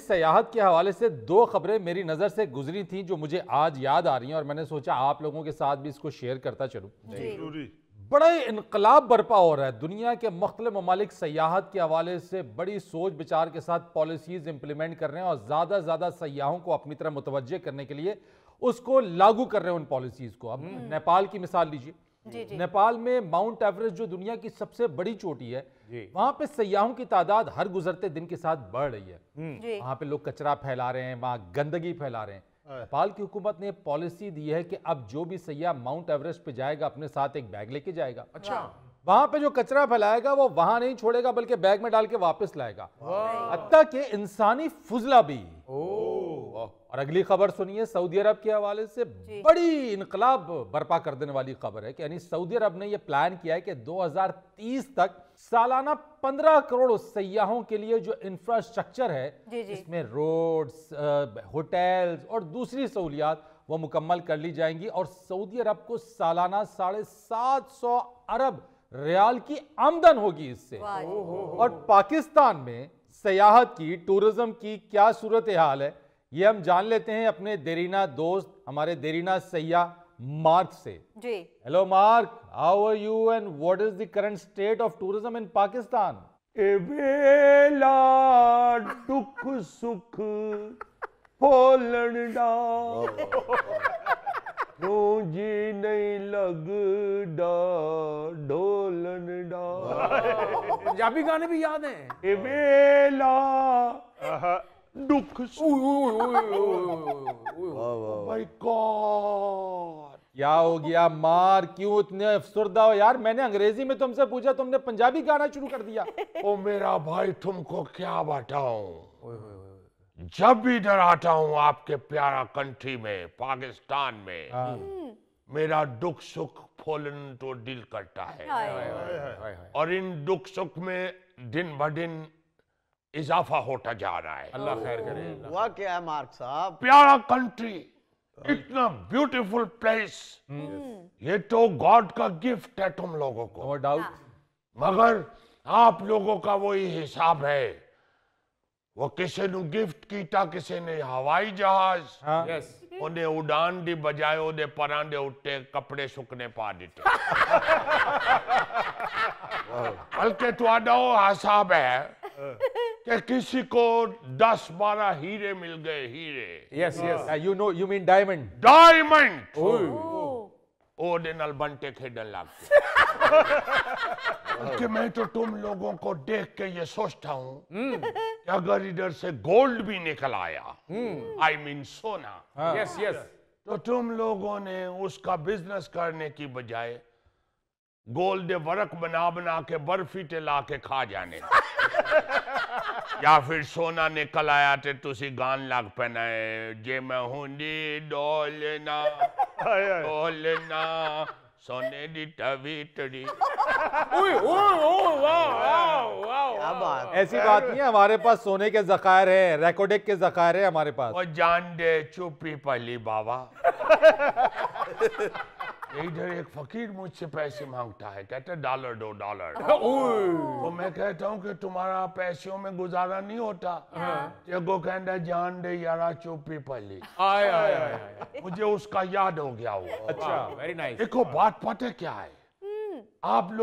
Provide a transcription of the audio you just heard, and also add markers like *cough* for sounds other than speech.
सयाहत के हवाले से दो खबरें मेरी नज़र से गुजरी थी जो मुझे आज याद आ रही हैं और मैंने सोचा आप लोगों के साथ भी इसको शेयर करता चलू बड़ा इनकलाब बरपा हो रहा है दुनिया के मख्तल ममालिक सयाहत के हवाले से बड़ी सोच विचार के साथ पॉलिसीज़ इंप्लीमेंट कर रहे हैं और ज़्यादा से ज़्यादा सयाहों को अपनी तरह मुतवजह करने के लिए उसको लागू कर रहे हैं उन पॉलिसीज़ को अब हम्म। नेपाल की मिसाल लीजिए नेपाल में माउंट एवरेस्ट जो दुनिया की सबसे बड़ी चोटी है वहाँ पे सयाहों की तादाद हर गुजरते दिन के साथ बढ़ रही है हम्म। वहाँ पे लोग कचरा फैला रहे हैं वहाँ गंदगी फैला रहे हैं नेपाल की हुकूमत ने पॉलिसी दी है कि अब जो भी सयाह माउंट एवरेस्ट पे जाएगा अपने साथ एक बैग लेके जाएगा अच्छा वहां पे जो कचरा फैलाएगा वो वहां नहीं छोड़ेगा बल्कि बैग में डाल के वापस लाएगा अतः के इंसानी फुजला भी और अगली खबर सुनिए सऊदी अरब के हवाले से बड़ी इनकलाब बर्पा कर देने वाली खबर है कि यानी सऊदी अरब ने यह प्लान किया है कि 2030 तक सालाना 15 करोड़ सयाहों के लिए जो इंफ्रास्ट्रक्चर है इसमें रोड्स होटल्स और दूसरी सहूलियात वो मुकम्मल कर ली जाएंगी और सऊदी अरब को सालाना साढ़े सात सौ अरब रियाल की आमदन होगी इससे और पाकिस्तान में सयाहत की टूरिज्म की क्या सूरत हाल है ये हम जान लेते हैं अपने देरीना दोस्त हमारे देरीना सैया मार्क से जी hello Mark how are you and what is the current state of tourism in Pakistan एवेला दुख सुख पोलड़ा मुझे नहीं लगदा पंजाबी गाने भी याद हैं एवेला दुख माय गॉड क्या हो गया मार क्यों इतने अफसरदा हो यार मैंने अंग्रेजी में तुमसे पूछा तुमने पंजाबी गाना शुरू कर दिया *laughs* ओ मेरा भाई तुमको क्या बताऊं जब भी इधर आता हूँ आपके प्यारा कंट्री में पाकिस्तान में हाँ। हम्म। मेरा दुख सुख फोलन तो दिल करता है और इन दुख सुख में दिन ब दिन इजाफा होता जा रहा है अल्लाह खैर करे वाह क्या है मार्क साहब प्यारा कंट्री इतना ब्यूटीफुल हम्म, प्लेस हम्म। ये तो गॉड का गिफ्ट है तुम लोगों को नो डाउट हाँ। मगर आप लोगों का वही हिसाब है वो किसी ने गिफ्ट कीता किसी ने हवाई जहाज हाँ? उन्हें उड़ान दी बजाय उन्हें परांडे उठे कपड़े सुखने पा दिते *laughs* बल्कि तो थोड़ा हिसाब है हाँ। कि किसी को दस बारह हीरे मिल गए हीरे yes yes you know you mean diamond diamond ओडे बंटे खेडन लागते *laughs* कि मैं तो तुम लोगों को देख के ये सोचता हूँ hmm. कि अगर इधर से गोल्ड भी निकल आया आई hmm. मीन सोना यस यस तो तुम लोगों ने उसका बिजनेस करने की बजाय गोल दे वरक बना बना के बर्फी ते ला के खा जाने या फिर सोना निकल आया ते तुसी गान लग पैना जे मैं हुंदी डोलना डोलना सोने दी टवीटड़ी ओए ओए ओ वाह वाह वाह बात ऐसी बात नहीं है हमारे पास सोने के जखायर है रेकोडेक के जखायर है हमारे पास और जान दे चुपी पली बाबा *laughs* इधर एक फकीर मुझसे पैसे मांगता है कहते डॉलर दो डॉलर तो मैं कहता हूँ कि तुम्हारा पैसों में गुजारा नहीं होता एगो हाँ। कहता जान दे यारा चोपी पहली आए, आए, आए, *laughs* मुझे उसका याद हो गया वो अच्छा वेरी हाँ। नाइस देखो बात पता क्या है हम्म। आप लोग